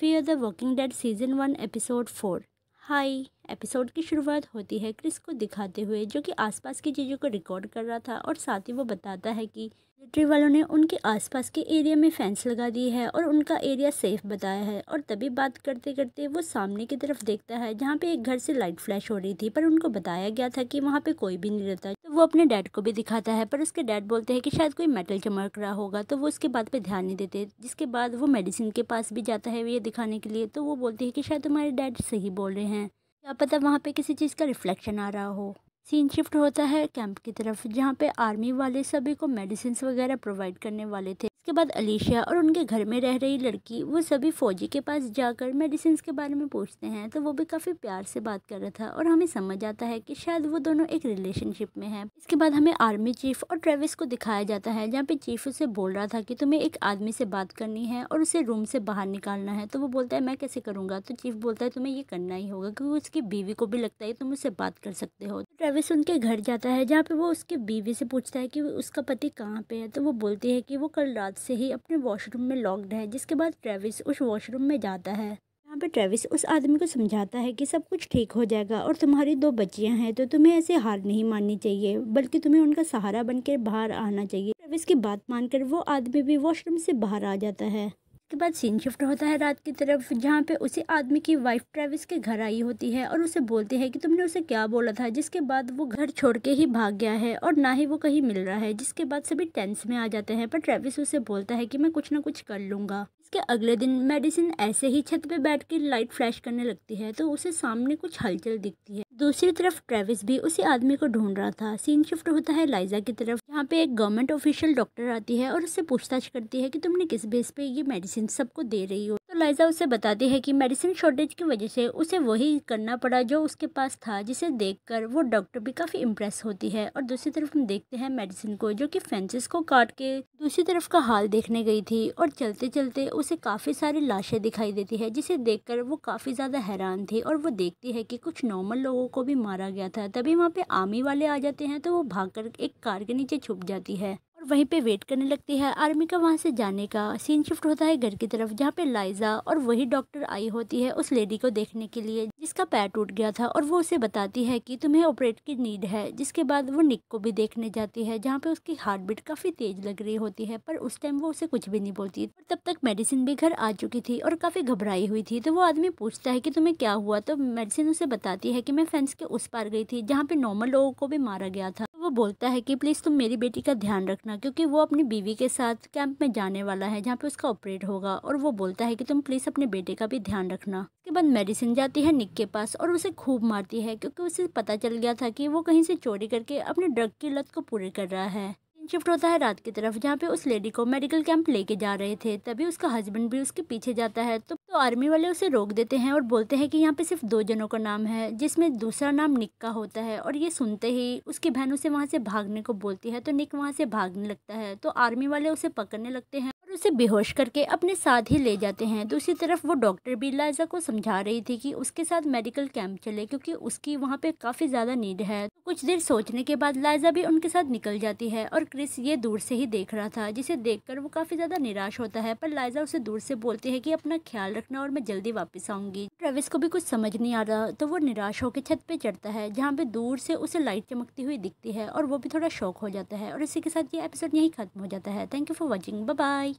Fear the Walking Dead Season 1 Episode 4. Hi. Episode की शुरुआत होती है क्रिस को दिखाते हुए जो कि आसपास की चीज़ों को रिकॉर्ड कर रहा था और साथ ही वो बताता है कि मिलिट्री वालों ने उनके आसपास के एरिया में फैंस लगा दी है और उनका एरिया सेफ बताया है और तभी बात करते करते वो सामने की तरफ देखता है जहाँ पे एक घर से लाइट फ्लैश हो रही थी पर उनको बताया गया था कि वहाँ पे कोई भी नहीं रहता तो वो अपने डैड को भी दिखाता है पर उसके डैड बोलते हैं कि शायद कोई मेटल चमक रहा होगा तो वो उसके बात पर ध्यान नहीं देते जिसके बाद वो मेडिसिन के पास भी जाता है ये दिखाने के लिए तो वो बोलते हैं कि शायद तुम्हारे डैड सही बोल रहे हैं क्या पता वहाँ पे किसी चीज़ का रिफ्लेक्शन आ रहा हो सीन शिफ्ट होता है कैंप की तरफ जहाँ पे आर्मी वाले सभी को मेडिसिन वगैरह प्रोवाइड करने वाले थे इसके बाद अलीशा और उनके घर में रह रही लड़की वो सभी फ़ौजी के पास जाकर मेडिसिन के बारे में पूछते हैं तो वो भी काफ़ी प्यार से बात कर रहा था और हमें समझ आता है कि शायद वो दोनों एक रिलेशनशिप में हैं इसके बाद हमें आर्मी चीफ और ट्रेविस को दिखाया जाता है जहाँ पे चीफ उसे बोल रहा था कि तुम्हें एक आदमी से बात करनी है और उसे रूम से बाहर निकालना है तो वो बोलता है मैं कैसे करूँगा तो चीफ बोलता है तुम्हें ये करना ही होगा क्योंकि उसकी बीवी को भी लगता है तुम उससे बात कर सकते हो ट्रेविस तो उनके घर जाता है जहाँ पे वो उसके बीवी से पूछता है कि उसका पति कहाँ पे है तो वो बोलती है कि वो कल रात से ही अपने वॉशरूम में लॉक्ड है जिसके बाद ट्रेविस उस वॉशरूम में जाता है यहाँ पे ट्रेविस उस आदमी को समझाता है कि सब कुछ ठीक हो जाएगा और तुम्हारी दो बच्चियाँ हैं तो तुम्हें ऐसे हार नहीं माननी चाहिए बल्कि तुम्हें उनका सहारा बनकर बाहर आना चाहिए ट्रेविस की बात मानकर वो आदमी भी वॉशरूम से बाहर आ जाता है के बाद सीन शिफ्ट होता है रात की तरफ जहाँ पे उसी आदमी की वाइफ ट्रेविस के घर आई होती है और उसे बोलते हैं कि तुमने उसे क्या बोला था जिसके बाद वो घर छोड़ के ही भाग गया है और ना ही वो कहीं मिल रहा है जिसके बाद सभी टेंस में आ जाते हैं पर ट्रेविस उसे बोलता है कि मैं कुछ ना कुछ कर लूँगा उसके अगले दिन मेडिसिन ऐसे ही छत पे बैठ के लाइट फ्लैश करने लगती है तो उसे सामने कुछ हलचल दिखती है दूसरी तरफ ट्रेविस भी उसी आदमी को ढूंढ रहा था सीन शिफ्ट होता है लाइजा की तरफ यहाँ पे एक गवर्नमेंट ऑफिशियल डॉक्टर आती है और उससे पूछताछ करती है कि तुमने किस बेस पे ये मेडिसिन सबको दे रही हो तो लाइजा उसे बताती है कि मेडिसिन शॉर्टेज की वजह से उसे वही करना पड़ा जो उसके पास था जिसे देखकर वो डॉक्टर भी काफ़ी इम्प्रेस होती है और दूसरी तरफ हम देखते हैं मेडिसिन को जो कि फेंसिस को काट के दूसरी तरफ का हाल देखने गई थी और चलते चलते उसे काफ़ी सारी लाशें दिखाई देती है जिसे देखकर वो काफ़ी ज़्यादा हैरान थी और वो देखती है कि कुछ नॉर्मल लोगों को भी मारा गया था तभी वहाँ पे आर्मी वाले आ जाते हैं तो वो भागकर एक कार के नीचे छुप जाती है और वहीं पे वेट करने लगती है आर्मी का वहाँ से जाने का सीन शिफ्ट होता है घर की तरफ जहाँ पे लाइजा और वही डॉक्टर आई होती है उस लेडी को देखने के लिए जिसका पैर टूट गया था और वो उसे बताती है कि तुम्हें ऑपरेट की नीड है जिसके बाद वो निक को भी देखने जाती है जहाँ पे उसकी हार्ट बीट काफ़ी तेज लग रही होती है पर उस टाइम वो उसे कुछ भी नहीं बोलती और तब तक मेडिसिन भी घर आ चुकी थी और काफ़ी घबराई हुई थी तो वो आदमी पूछता है की तुम्हें क्या हुआ तो मेडिसिन उसे बताती है की मैं फेंस के उस पार गई थी जहाँ पे नॉर्मल लोगों को भी मारा गया था बोलता है कि प्लीज़ तुम मेरी बेटी का ध्यान रखना क्योंकि वो अपनी बीवी के साथ कैंप में जाने वाला है जहाँ पे उसका ऑपरेट होगा और वो बोलता है कि तुम प्लीज़ अपने बेटे का भी ध्यान रखना उसके बाद मेडिसिन जाती है निक के पास और उसे खूब मारती है क्योंकि उसे पता चल गया था कि वो कहीं से चोरी करके अपने ड्रग की लत को पूरी कर रहा है शिफ्ट होता है रात की तरफ जहाँ पे उस लेडी को मेडिकल कैंप लेके जा रहे थे तभी उसका हस्बैंड भी उसके पीछे जाता है तो, तो आर्मी वाले उसे रोक देते हैं और बोलते हैं कि यहाँ पे सिर्फ दो जनों का नाम है जिसमें दूसरा नाम निक का होता है और ये सुनते ही उसकी बहन उसे वहाँ से भागने को बोलती है तो निक वहाँ से भागने लगता है तो आर्मी वाले उसे पकड़ने लगते हैं और उसे बेहोश करके अपने साथ ही ले जाते हैं दूसरी तरफ वो डॉक्टर भी लाइजा को समझा रही थी कि उसके साथ मेडिकल कैंप चले क्योंकि उसकी वहाँ पे काफ़ी ज़्यादा नीड है तो कुछ देर सोचने के बाद लाइजा भी उनके साथ निकल जाती है और क्रिस ये दूर से ही देख रहा था जिसे देख वो काफ़ी ज़्यादा निराश होता है पर लाइजा उसे दूर से बोलती है कि अपना ख्याल रखना और मैं जल्दी वापस आऊँगी ट्रेविस को भी कुछ समझ नहीं आ रहा तो वो निराश होकर छत पर चढ़ता है जहाँ पे दूर से उसे लाइट चमकती हुई दिखती है और वो भी थोड़ा शौक हो जाता है और इसी के साथ ये एपिसोड यहीं खत्म हो जाता है thank you for watching bye